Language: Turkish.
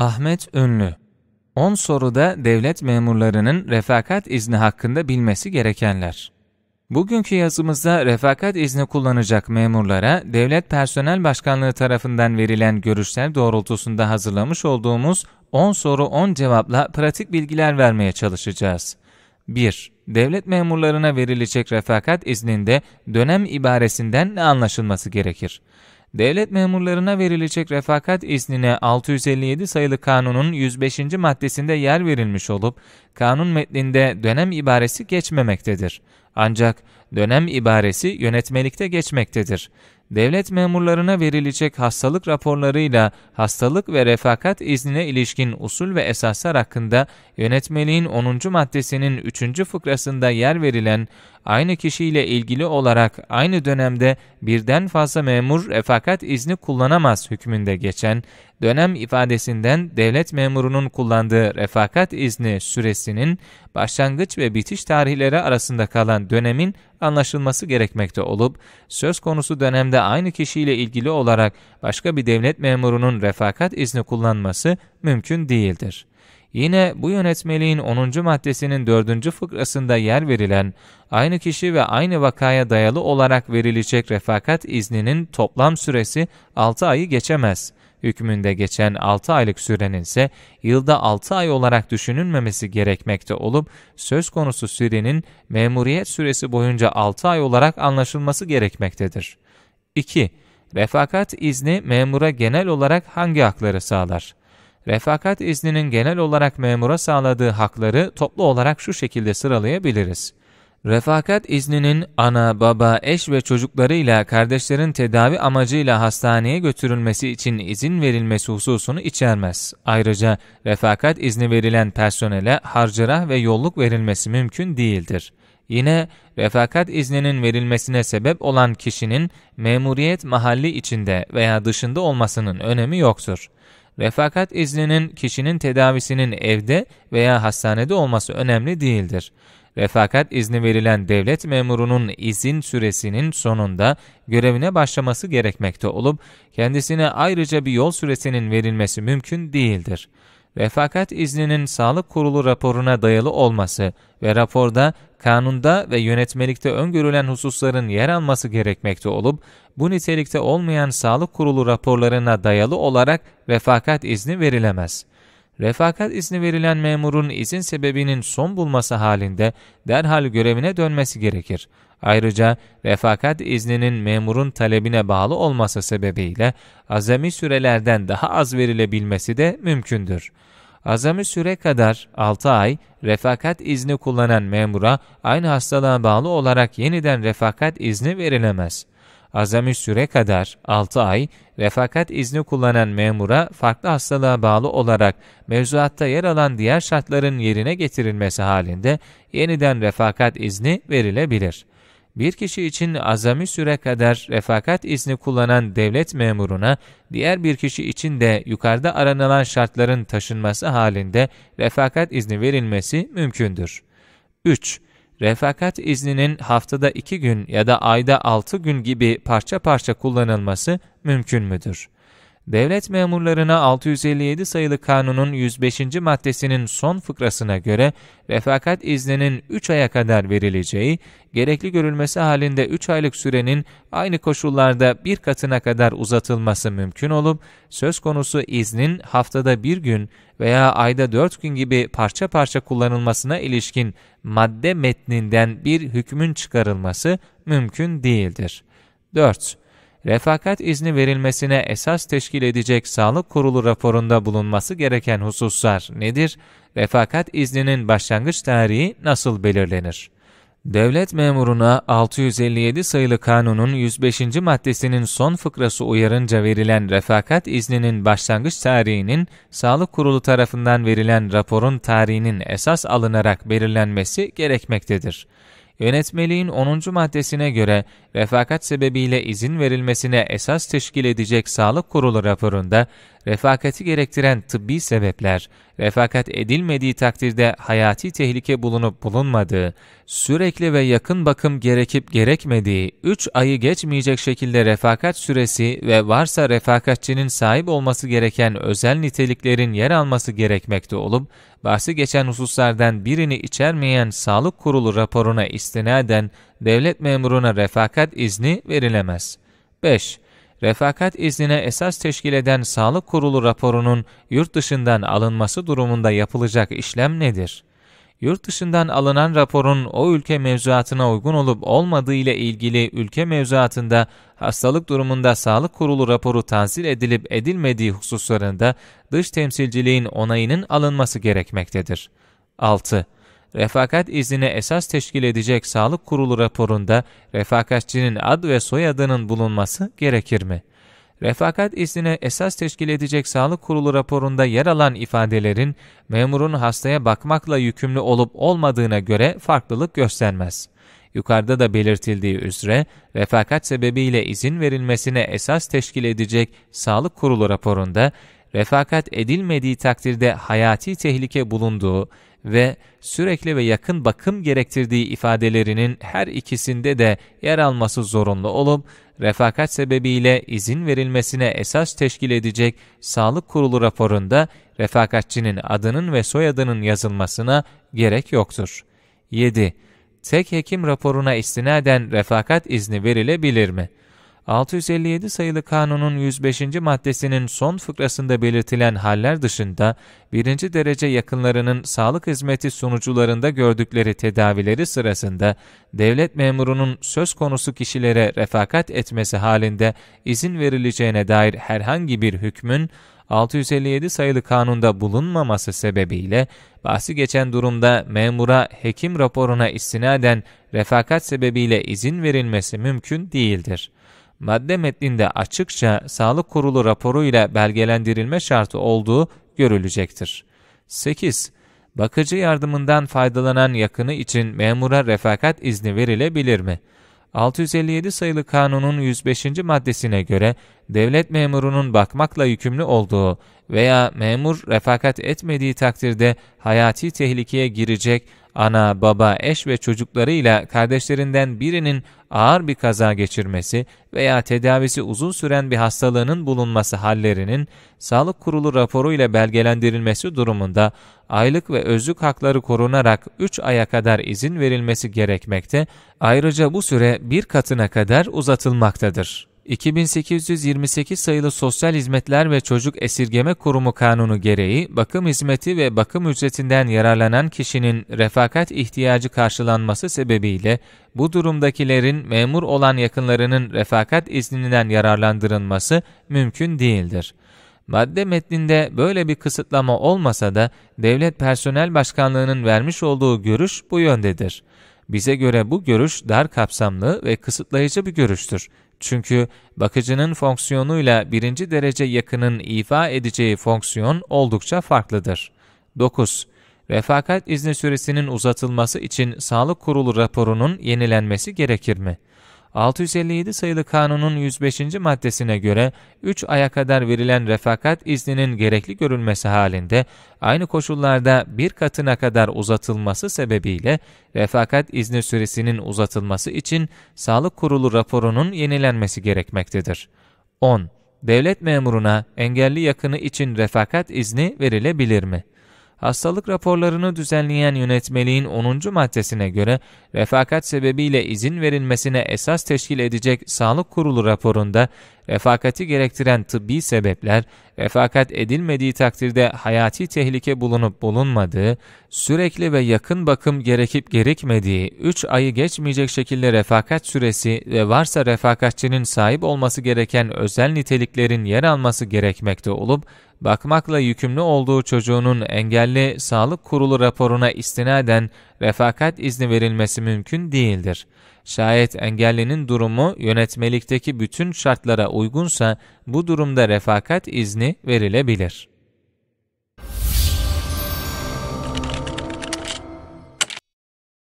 Ahmet Ünlü 10 soruda devlet memurlarının refakat izni hakkında bilmesi gerekenler. Bugünkü yazımızda refakat izni kullanacak memurlara Devlet Personel Başkanlığı tarafından verilen görüşler doğrultusunda hazırlamış olduğumuz 10 soru 10 cevapla pratik bilgiler vermeye çalışacağız. 1. Devlet memurlarına verilecek refakat izninde dönem ibaresinden ne anlaşılması gerekir? devlet memurlarına verilecek refakat iznine 657 sayılı kanunun 105. maddesinde yer verilmiş olup, kanun metninde dönem ibaresi geçmemektedir. Ancak dönem ibaresi yönetmelikte geçmektedir devlet memurlarına verilecek hastalık raporlarıyla hastalık ve refakat iznine ilişkin usul ve esaslar hakkında yönetmeliğin 10. maddesinin 3. fıkrasında yer verilen aynı kişiyle ilgili olarak aynı dönemde birden fazla memur refakat izni kullanamaz hükmünde geçen dönem ifadesinden devlet memurunun kullandığı refakat izni süresinin başlangıç ve bitiş tarihleri arasında kalan dönemin anlaşılması gerekmekte olup, söz konusu dönemde aynı kişiyle ilgili olarak başka bir devlet memurunun refakat izni kullanması mümkün değildir. Yine bu yönetmeliğin 10. maddesinin 4. fıkrasında yer verilen aynı kişi ve aynı vakaya dayalı olarak verilecek refakat izninin toplam süresi 6 ayı geçemez hükmünde geçen 6 aylık sürenin ise yılda 6 ay olarak düşünülmemesi gerekmekte olup söz konusu sürenin memuriyet süresi boyunca 6 ay olarak anlaşılması gerekmektedir. 2. Refakat izni memura genel olarak hangi hakları sağlar? Refakat izninin genel olarak memura sağladığı hakları toplu olarak şu şekilde sıralayabiliriz. Refakat izninin ana, baba, eş ve çocuklarıyla kardeşlerin tedavi amacıyla hastaneye götürülmesi için izin verilmesi hususunu içermez. Ayrıca refakat izni verilen personele harcırah ve yolluk verilmesi mümkün değildir. Yine refakat izninin verilmesine sebep olan kişinin memuriyet mahalli içinde veya dışında olmasının önemi yoktur. Refakat izninin kişinin tedavisinin evde veya hastanede olması önemli değildir. Refakat izni verilen devlet memurunun izin süresinin sonunda görevine başlaması gerekmekte olup, kendisine ayrıca bir yol süresinin verilmesi mümkün değildir. Refakat izninin sağlık kurulu raporuna dayalı olması ve raporda kanunda ve yönetmelikte öngörülen hususların yer alması gerekmekte olup, bu nitelikte olmayan sağlık kurulu raporlarına dayalı olarak refakat izni verilemez.'' Refakat izni verilen memurun izin sebebinin son bulması halinde derhal görevine dönmesi gerekir. Ayrıca refakat izninin memurun talebine bağlı olması sebebiyle azami sürelerden daha az verilebilmesi de mümkündür. Azami süre kadar 6 ay refakat izni kullanan memura aynı hastalığa bağlı olarak yeniden refakat izni verilemez.'' azami süre kadar 6 ay refakat izni kullanan memura farklı hastalığa bağlı olarak mevzuatta yer alan diğer şartların yerine getirilmesi halinde yeniden refakat izni verilebilir. Bir kişi için azami süre kadar refakat izni kullanan devlet memuruna, diğer bir kişi için de yukarıda aranılan şartların taşınması halinde refakat izni verilmesi mümkündür. 3. Refakat izninin haftada iki gün ya da ayda altı gün gibi parça parça kullanılması mümkün müdür? Devlet memurlarına 657 sayılı kanunun 105. maddesinin son fıkrasına göre refakat izninin 3 aya kadar verileceği, gerekli görülmesi halinde 3 aylık sürenin aynı koşullarda bir katına kadar uzatılması mümkün olup, söz konusu iznin haftada bir gün veya ayda 4 gün gibi parça parça kullanılmasına ilişkin madde metninden bir hükmün çıkarılması mümkün değildir. 4 refakat izni verilmesine esas teşkil edecek sağlık kurulu raporunda bulunması gereken hususlar nedir? Refakat izninin başlangıç tarihi nasıl belirlenir? Devlet memuruna 657 sayılı kanunun 105. maddesinin son fıkrası uyarınca verilen refakat izninin başlangıç tarihinin sağlık kurulu tarafından verilen raporun tarihinin esas alınarak belirlenmesi gerekmektedir yönetmeliğin 10. maddesine göre refakat sebebiyle izin verilmesine esas teşkil edecek sağlık kurulu raporunda refakati gerektiren tıbbi sebepler, refakat edilmediği takdirde hayati tehlike bulunup bulunmadığı, sürekli ve yakın bakım gerekip gerekmediği, 3 ayı geçmeyecek şekilde refakat süresi ve varsa refakatçinin sahip olması gereken özel niteliklerin yer alması gerekmekte olup, bahsi geçen hususlardan birini içermeyen sağlık kurulu raporuna istinaden devlet memuruna refakat izni verilemez. 5. Refakat iznine esas teşkil eden sağlık kurulu raporunun yurt dışından alınması durumunda yapılacak işlem nedir? yurt dışından alınan raporun o ülke mevzuatına uygun olup olmadığı ile ilgili ülke mevzuatında hastalık durumunda sağlık kurulu raporu tanzil edilip edilmediği hususlarında dış temsilciliğin onayının alınması gerekmektedir. 6. Refakat iznine esas teşkil edecek sağlık kurulu raporunda refakatçinin ad ve soyadının bulunması gerekir mi? Refakat iznine esas teşkil edecek sağlık kurulu raporunda yer alan ifadelerin memurun hastaya bakmakla yükümlü olup olmadığına göre farklılık göstermez. Yukarıda da belirtildiği üzere refakat sebebiyle izin verilmesine esas teşkil edecek sağlık kurulu raporunda refakat edilmediği takdirde hayati tehlike bulunduğu ve sürekli ve yakın bakım gerektirdiği ifadelerinin her ikisinde de yer alması zorunlu olup, refakat sebebiyle izin verilmesine esas teşkil edecek sağlık kurulu raporunda refakatçinin adının ve soyadının yazılmasına gerek yoktur. 7. Tek hekim raporuna istinaden refakat izni verilebilir mi? 657 sayılı kanunun 105. maddesinin son fıkrasında belirtilen haller dışında, birinci derece yakınlarının sağlık hizmeti sunucularında gördükleri tedavileri sırasında, devlet memurunun söz konusu kişilere refakat etmesi halinde izin verileceğine dair herhangi bir hükmün, 657 sayılı kanunda bulunmaması sebebiyle bahsi geçen durumda memura hekim raporuna istinaden refakat sebebiyle izin verilmesi mümkün değildir madde metninde açıkça sağlık kurulu raporu ile belgelendirilme şartı olduğu görülecektir. 8. Bakıcı yardımından faydalanan yakını için memura refakat izni verilebilir mi? 657 sayılı kanunun 105. maddesine göre devlet memurunun bakmakla yükümlü olduğu veya memur refakat etmediği takdirde hayati tehlikeye girecek ana, baba, eş ve çocuklarıyla kardeşlerinden birinin ağır bir kaza geçirmesi veya tedavisi uzun süren bir hastalığının bulunması hallerinin sağlık kurulu raporu ile belgelendirilmesi durumunda aylık ve özlük hakları korunarak 3 aya kadar izin verilmesi gerekmekte, ayrıca bu süre bir katına kadar uzatılmaktadır. 2828 sayılı Sosyal Hizmetler ve Çocuk Esirgeme Kurumu Kanunu gereği bakım hizmeti ve bakım ücretinden yararlanan kişinin refakat ihtiyacı karşılanması sebebiyle bu durumdakilerin memur olan yakınlarının refakat izninden yararlandırılması mümkün değildir. Madde metninde böyle bir kısıtlama olmasa da Devlet Personel Başkanlığı'nın vermiş olduğu görüş bu yöndedir. Bize göre bu görüş dar kapsamlı ve kısıtlayıcı bir görüştür çünkü bakıcının fonksiyonuyla birinci derece yakının ifa edeceği fonksiyon oldukça farklıdır. 9. Refakat izni süresinin uzatılması için sağlık kurulu raporunun yenilenmesi gerekir mi? 657 sayılı kanunun 105. maddesine göre 3 aya kadar verilen refakat izninin gerekli görülmesi halinde aynı koşullarda bir katına kadar uzatılması sebebiyle refakat izni süresinin uzatılması için Sağlık Kurulu raporunun yenilenmesi gerekmektedir. 10. Devlet memuruna engelli yakını için refakat izni verilebilir mi? hastalık raporlarını düzenleyen yönetmeliğin 10. maddesine göre refakat sebebiyle izin verilmesine esas teşkil edecek sağlık kurulu raporunda refakati gerektiren tıbbi sebepler, refakat edilmediği takdirde hayati tehlike bulunup bulunmadığı, sürekli ve yakın bakım gerekip gerekmediği, 3 ayı geçmeyecek şekilde refakat süresi ve varsa refakatçinin sahip olması gereken özel niteliklerin yer alması gerekmekte olup, bakmakla yükümlü olduğu çocuğunun engelli sağlık kurulu raporuna istinaden refakat izni verilmesi mümkün değildir. Şayet engellinin durumu yönetmelikteki bütün şartlara uygunsa bu durumda refakat izni verilebilir.